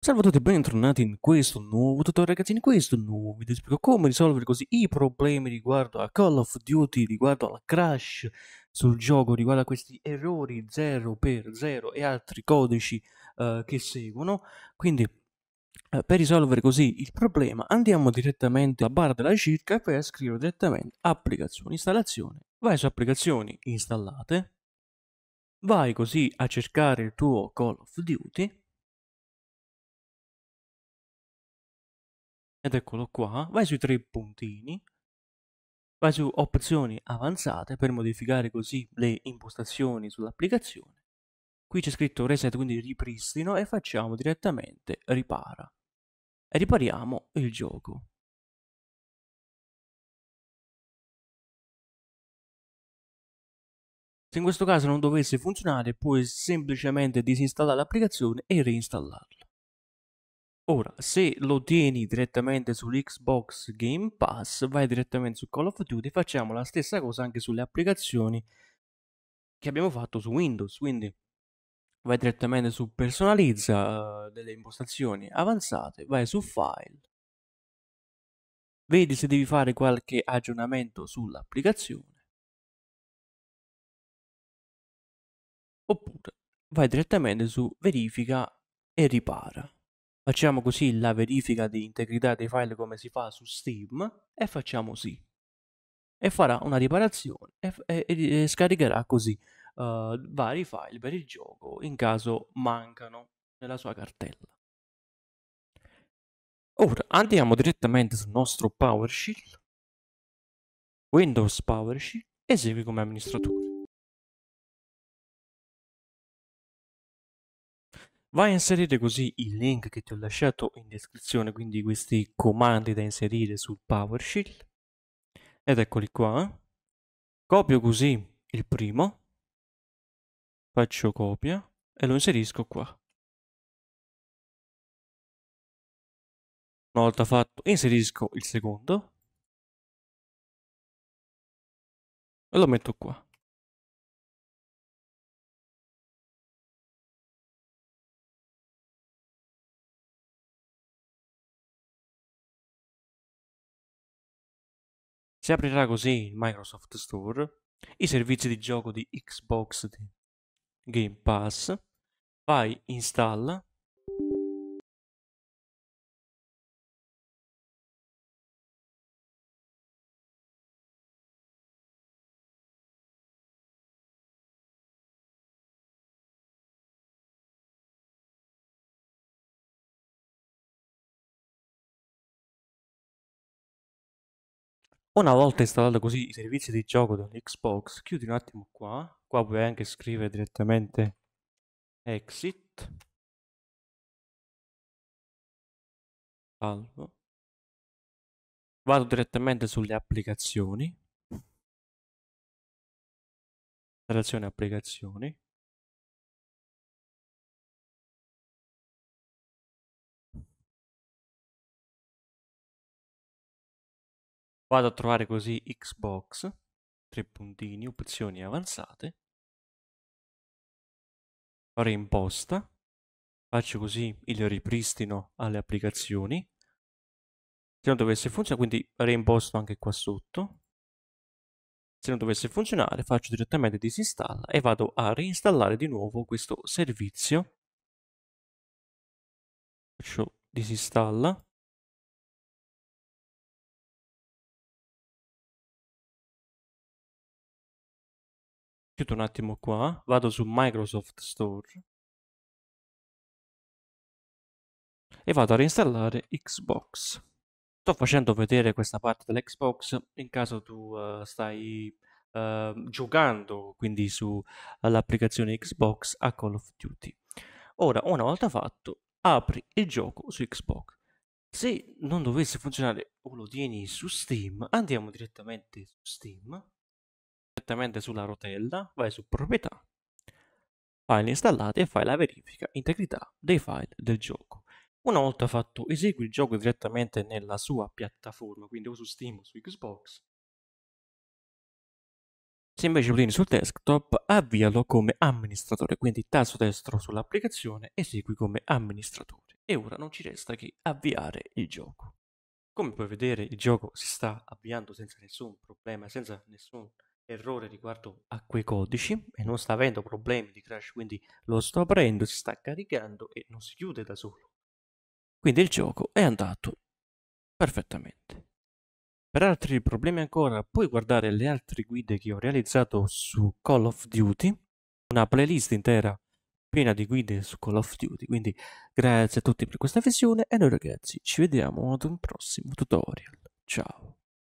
Salve a tutti e bentornati in questo nuovo tutorial ragazzi, in questo nuovo video spiego come risolvere così i problemi riguardo a Call of Duty, riguardo al crash sul gioco, riguardo a questi errori 0x0 e altri codici uh, che seguono, quindi uh, per risolvere così il problema andiamo direttamente alla barra della circa e poi a scrivere direttamente applicazione, installazione, vai su applicazioni installate, vai così a cercare il tuo Call of Duty, ed eccolo qua, vai sui tre puntini, vai su opzioni avanzate per modificare così le impostazioni sull'applicazione. Qui c'è scritto reset, quindi ripristino e facciamo direttamente ripara. E ripariamo il gioco. Se in questo caso non dovesse funzionare puoi semplicemente disinstallare l'applicazione e reinstallarla. Ora, se lo tieni direttamente sull'Xbox Game Pass, vai direttamente su Call of Duty, facciamo la stessa cosa anche sulle applicazioni che abbiamo fatto su Windows, quindi vai direttamente su personalizza eh, delle impostazioni avanzate, vai su file, vedi se devi fare qualche aggiornamento sull'applicazione, oppure vai direttamente su verifica e ripara. Facciamo così la verifica di integrità dei file come si fa su Steam e facciamo sì. E farà una riparazione e, e, e scaricherà così uh, vari file per il gioco in caso mancano nella sua cartella. Ora andiamo direttamente sul nostro PowerShell, Windows PowerShell, esegui come amministratore. Vai a inserire così il link che ti ho lasciato in descrizione, quindi questi comandi da inserire sul PowerShell. Ed eccoli qua. Eh. Copio così il primo, faccio copia e lo inserisco qua. Una volta fatto inserisco il secondo e lo metto qua. Si aprirà così Microsoft Store, i servizi di gioco di Xbox di Game Pass, vai installa Una volta installato così i servizi di gioco dell'Xbox, chiudi un attimo qua, qua puoi anche scrivere direttamente exit, salvo, vado direttamente sulle applicazioni, installazione applicazioni, Vado a trovare così Xbox, tre puntini, opzioni avanzate. Fare imposta. Faccio così il ripristino alle applicazioni. Se non dovesse funzionare, quindi reimposto anche qua sotto. Se non dovesse funzionare, faccio direttamente disinstalla e vado a reinstallare di nuovo questo servizio. Faccio disinstalla chiudo un attimo qua, vado su Microsoft Store e vado a reinstallare Xbox. Sto facendo vedere questa parte dell'Xbox in caso tu uh, stai uh, giocando quindi sull'applicazione eh, Xbox a Call of Duty. Ora, una volta fatto, apri il gioco su Xbox. Se non dovesse funzionare o lo tieni su Steam, andiamo direttamente su Steam direttamente sulla rotella, vai su proprietà, file installati e fai la verifica integrità dei file del gioco. Una volta fatto, esegui il gioco direttamente nella sua piattaforma, quindi o su Steam o su Xbox. Se invece lo tieni sul desktop, avvialo come amministratore, quindi tasto destro sull'applicazione, esegui come amministratore. E ora non ci resta che avviare il gioco. Come puoi vedere, il gioco si sta avviando senza nessun problema, senza nessun problema errore riguardo a quei codici e non sta avendo problemi di crash, quindi lo sto aprendo, si sta caricando e non si chiude da solo. Quindi il gioco è andato perfettamente. Per altri problemi ancora puoi guardare le altre guide che ho realizzato su Call of Duty, una playlist intera piena di guide su Call of Duty, quindi grazie a tutti per questa visione e noi ragazzi ci vediamo ad un prossimo tutorial. Ciao!